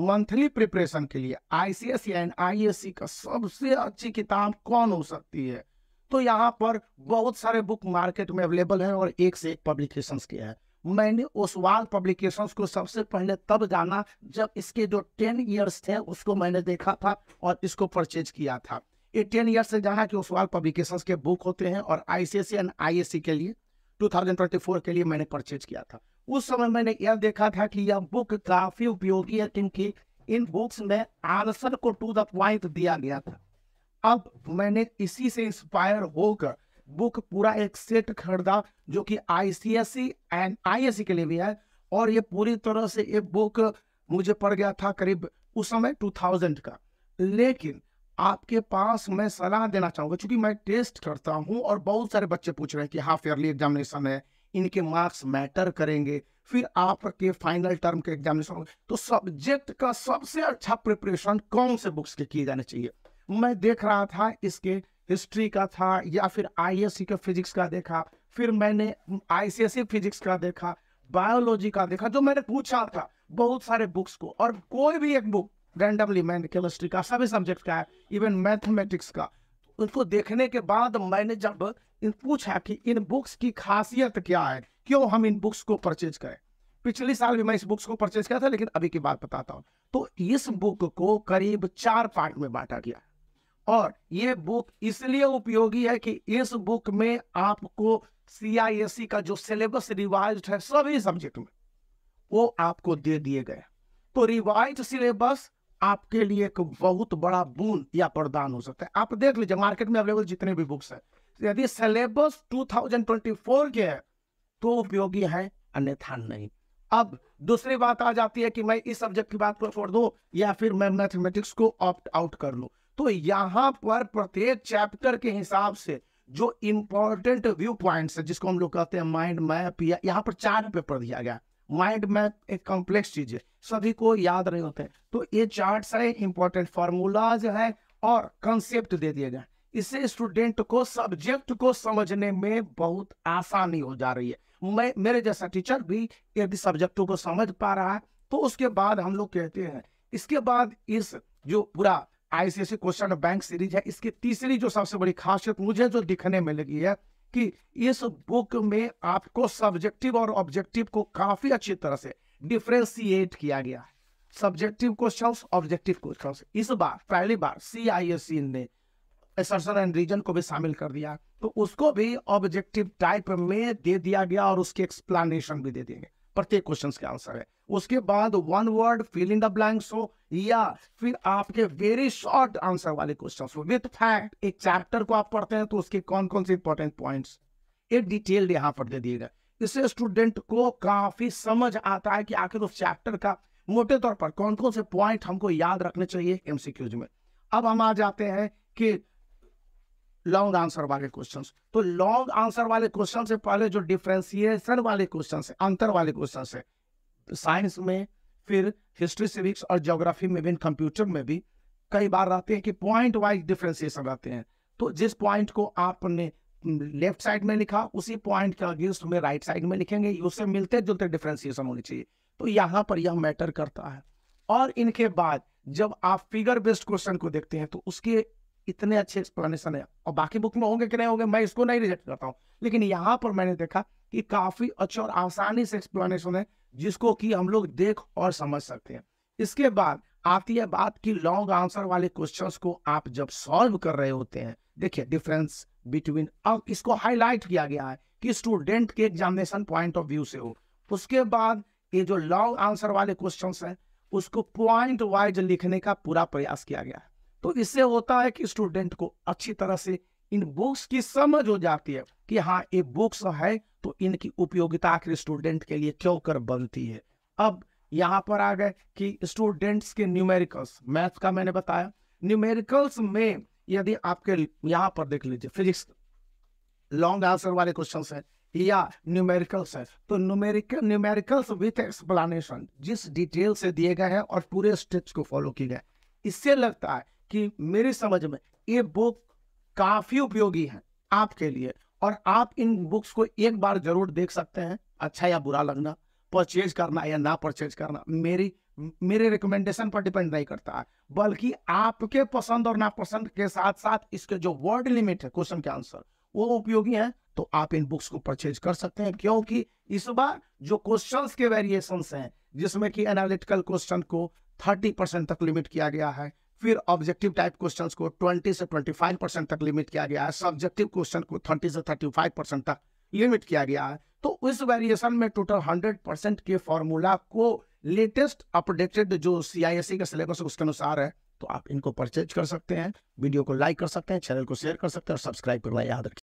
monthly preparation के लिए ICS and ISC का सबसे अच्छी किताब कौन हो सकती है तो यहाँ पर बहुत सारे बुक मार्केट में अवेलेबल है और एक से एक पब्लिकेशंस के हैं मैंने उस वाल पब्लिकेशंस को सबसे पहले तब जाना जब इसके जो टेन इयर्स थे उसको मैंने देखा था और इसको परचेज किया था ये टेन ईयर्स से जाना कि उस वाल पब्लिकेशंस के बुक होते हैं और आईसीएससी एंड आईएससी के लिए 2024 के लिए मैंने परचेज किया था उस समय मैंने यह देखा था कि यह बुक काफी उपयोगी है क्योंकि इन बुक्स में आंसर को टू द पॉइंट दिया गया था अब मैंने इसी से इंस्पायर होकर बुक पूरा एक सेट खरीदा जो कि आईसीएससी एंड आई के लिए भी है और ये पूरी तरह से ये बुक मुझे पड़ गया था करीब उस समय 2000 का लेकिन आपके पास मैं सलाह देना चाहूंगा क्योंकि मैं टेस्ट करता हूँ और बहुत सारे बच्चे पूछ रहे हैं कि हाफ ईयरली एग्जामिनेशन है इनके मार्क्स मैटर करेंगे फिर आपके फाइनल टर्म के एग्जामिनेशन तो सब्जेक्ट का सबसे अच्छा प्रिपरेशन कौन से बुक्स के किए जाने चाहिए मैं देख रहा था इसके हिस्ट्री का था या फिर आईएससी के फिजिक्स का देखा फिर मैंने आईसीएससी e फिजिक्स का देखा बायोलॉजी का देखा जो मैंने पूछा था बहुत सारे बुक्स को और कोई भी एक बुक रैंडमली मैंने केमिस्ट्री का सभी सब्जेक्ट का है इवन मैथमेटिक्स का उसको देखने के बाद मैंने जब पूछा कि इन बुक्स की खासियत क्या है क्यों हम इन बुक्स को परचेज करें पिछले साल भी मैं इस बुक्स को परचेज किया था लेकिन अभी की बात बताता हूं तो इस बुक को करीब चार पार्ट में बांटा गया और ये बुक इसलिए उपयोगी है कि इस बुक में आपको सीआईएससी e का जो सिलेबस रिवाइज है सभी सब्जेक्ट में वो आपको दे दिए गए तो रिवाइज सिलेबस आपके लिए एक बहुत बड़ा बून या प्रदान हो सकता है आप देख लीजिए मार्केट में अवेलेबल जितने भी बुक्स हैं यदि सिलेबस 2024 के है तो उपयोगी है अन्यथा नहीं अब दूसरी बात आ जाती है कि मैं इस सब्जेक्ट की बात को छोड़ दो या फिर मैं मैथमेटिक्स को ऑप्ट आउट कर लू तो यहाँ पर प्रत्येक चैप्टर के हिसाब से जो इंपॉर्टेंट व्यू पॉइंट है जिसको हम लोग कहते हैं माइंड मैप या यहाँ पर चार्ट पेपर दिया गया माइंड मैप एक कॉम्प्लेक्स चीज है सभी को याद नहीं होते हैं तो ये चार्ट है इंपॉर्टेंट फॉर्मूलाज है और कंसेप्ट दे दिए गए इससे स्टूडेंट को सब्जेक्ट को समझने में बहुत आसानी हो जा रही है मैं मेरे जैसा टीचर भी यदि सब्जेक्ट को समझ पा रहा है तो उसके बाद हम लोग कहते हैं इसके बाद इस जो पूरा आईसीएससी क्वेश्चन बैंक सीरीज है इसकी तीसरी जो सबसे बड़ी खासियत मुझे जो दिखने में लगी है कि इस बुक में आपको सब्जेक्टिव और ऑब्जेक्टिव को काफी अच्छी तरह से डिफ्रेंसिएट किया गया है सब्जेक्टिव क्वेश्चन ऑब्जेक्टिव क्वेश्चन इस बार पहली बार सी ने एसर्शन एंड रीजन को भी शामिल कर दिया तो उसको भी ऑब्जेक्टिव टाइप में दे दिया गया और उसके एक्सप्लेनेशन भी दे देंगे प्रत्येक क्वेश्चन के आंसर है उसके बाद one word fill in the blanks हो या फिर आपके वेरी शॉर्ट आंसर वाले क्वेश्चन हो विथ फैक्ट एक चैप्टर को आप पढ़ते हैं तो उसके कौन कौन से इंपॉर्टेंट पॉइंट्स एक डिटेल्ड यहाँ पर दे दिए गए इससे स्टूडेंट को काफी समझ आता है कि आखिर उस चैप्टर का मोटे तौर पर कौन कौन से पॉइंट हमको याद रखने चाहिए एमसीक्यूज में अब हम आ जाते हैं कि लॉन्ग आंसर वाले क्वेश्चन तो लॉन्ग आंसर वाले क्वेश्चन से पहले जो डिफ्रेंसिएशन वाले क्वेश्चन है अंतर वाले क्वेश्चन है साइंस में फिर हिस्ट्री सिविक्स और ज्योग्राफी में भी कंप्यूटर में भी कई बार रहते हैं कि पॉइंट वाइज डिफ्रेंसिएशन रहते हैं तो जिस पॉइंट को आपने लेफ्ट साइड में लिखा उसी पॉइंट के अगेंस्ट में राइट साइड में लिखेंगे उससे मिलते जुलते डिफ्रेंसिएशन होनी चाहिए तो यहाँ पर यह मैटर करता है और इनके बाद जब आप फिगर बेस्ड क्वेश्चन को देखते हैं तो उसके इतने अच्छे एक्सप्लेनेशन है और बाकी बुक में होंगे कि नहीं होंगे मैं इसको नहीं रिजेक्ट करता हूँ लेकिन यहाँ पर मैंने देखा कि काफी अच्छे और आसानी से एक्सप्लेनेशन है जिसको कि हम लोग देख और समझ सकते हैं इसके बाद आती है बात की लॉन्ग आंसर वाले क्वेश्चंस को आप जब सॉल्व कर रहे होते हैं देखिए डिफरेंस बिटवीन अब इसको हाईलाइट किया गया है कि स्टूडेंट के एग्जामिनेशन पॉइंट ऑफ व्यू से हो उसके बाद ये जो लॉन्ग आंसर वाले क्वेश्चंस हैं उसको पॉइंट वाइज लिखने का पूरा प्रयास किया गया है तो इससे होता है कि स्टूडेंट को अच्छी तरह से इन बुक्स की समझ हो जाती है कि हाँ ये बुक्स है तो इनकी उपयोगिता आखिर स्टूडेंट के लिए क्यों कर बनती है अब यहाँ पर आ गए कि स्टूडेंट्स के न्यूमेरिकल्स मैथ का मैंने बताया न्यूमेरिकल्स में यदि आपके यहाँ पर देख लीजिए फिजिक्स लॉन्ग आंसर वाले क्वेश्चन है या न्यूमेरिकल्स है तो न्यूमेरिकल न्यूमेरिकल्स विथ एक्सप्लानेशन जिस डिटेल से दिए गए हैं और पूरे स्टेप्स को फॉलो किए गए इससे लगता है कि मेरी समझ में ये बुक काफी उपयोगी है आपके लिए और आप इन बुक्स को एक बार जरूर देख सकते हैं अच्छा या बुरा लगना परचेज करना या ना परचेज करना मेरी मेरे रिकमेंडेशन पर डिपेंड नहीं करता है बल्कि आपके पसंद और नापसंद के साथ साथ इसके जो वर्ड लिमिट है क्वेश्चन के आंसर वो उपयोगी है तो आप इन बुक्स को परचेज कर सकते हैं क्योंकि इस बार जो क्वेश्चंस के वेरिएशंस हैं जिसमें कि एनालिटिकल क्वेश्चन को थर्टी परसेंट तक लिमिट किया गया है फिर ऑब्जेक्टिव टाइप क्वेश्चंस को 20 से 25 परसेंट तक लिमिट किया गया है सब्जेक्टिव क्वेश्चन को 30 से 35 परसेंट तक लिमिट किया गया है तो इस वेरिएशन में टोटल 100 परसेंट के फॉर्मूला को लेटेस्ट अपडेटेड जो सी का सिलेबस उसके अनुसार है तो आप इनको परचेज कर सकते हैं वीडियो को लाइक कर सकते हैं चैनल को शेयर कर सकते हैं और सब्सक्राइब करना याद